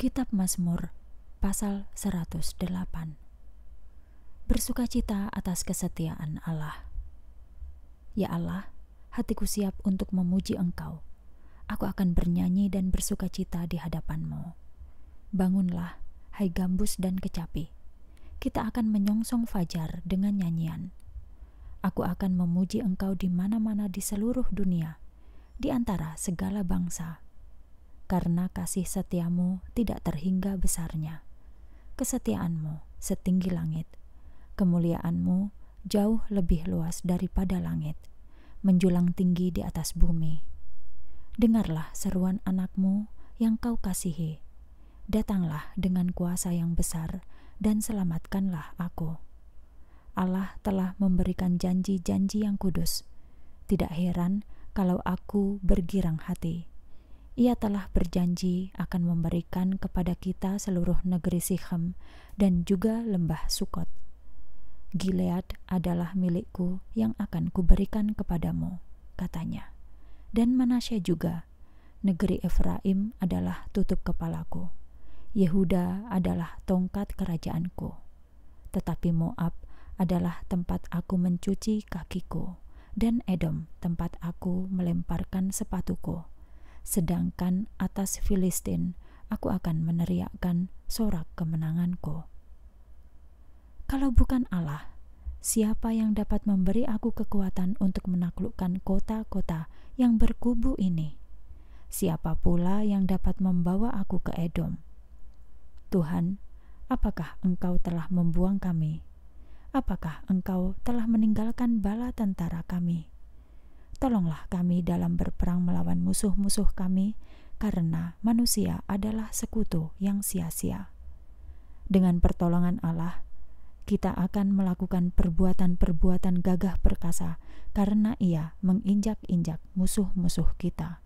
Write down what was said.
Kitab Mazmur pasal 108 Bersukacita atas kesetiaan Allah Ya Allah, hatiku siap untuk memuji Engkau. Aku akan bernyanyi dan bersukacita di hadapanmu. Bangunlah, hai gambus dan kecapi. Kita akan menyongsong fajar dengan nyanyian. Aku akan memuji Engkau di mana-mana di seluruh dunia, di antara segala bangsa karena kasih setiamu tidak terhingga besarnya. Kesetiaanmu setinggi langit, kemuliaanmu jauh lebih luas daripada langit, menjulang tinggi di atas bumi. Dengarlah seruan anakmu yang kau kasihi. Datanglah dengan kuasa yang besar dan selamatkanlah aku. Allah telah memberikan janji-janji yang kudus. Tidak heran kalau aku bergirang hati ia telah berjanji akan memberikan kepada kita seluruh negeri Sihem dan juga lembah Sukot. Gilead adalah milikku yang akan kuberikan kepadamu, katanya. Dan Manasya juga, negeri Efraim adalah tutup kepalaku. Yehuda adalah tongkat kerajaanku. Tetapi Moab adalah tempat aku mencuci kakiku, dan Edom tempat aku melemparkan sepatuku sedangkan atas Filistin aku akan meneriakkan sorak kemenanganku. Kalau bukan Allah, siapa yang dapat memberi aku kekuatan untuk menaklukkan kota-kota yang berkubu ini? Siapa pula yang dapat membawa aku ke Edom? Tuhan, apakah Engkau telah membuang kami? Apakah Engkau telah meninggalkan bala tentara kami?' Tolonglah kami dalam berperang melawan musuh-musuh kami, karena manusia adalah sekutu yang sia-sia. Dengan pertolongan Allah, kita akan melakukan perbuatan-perbuatan gagah perkasa, karena Ia menginjak-injak musuh-musuh kita.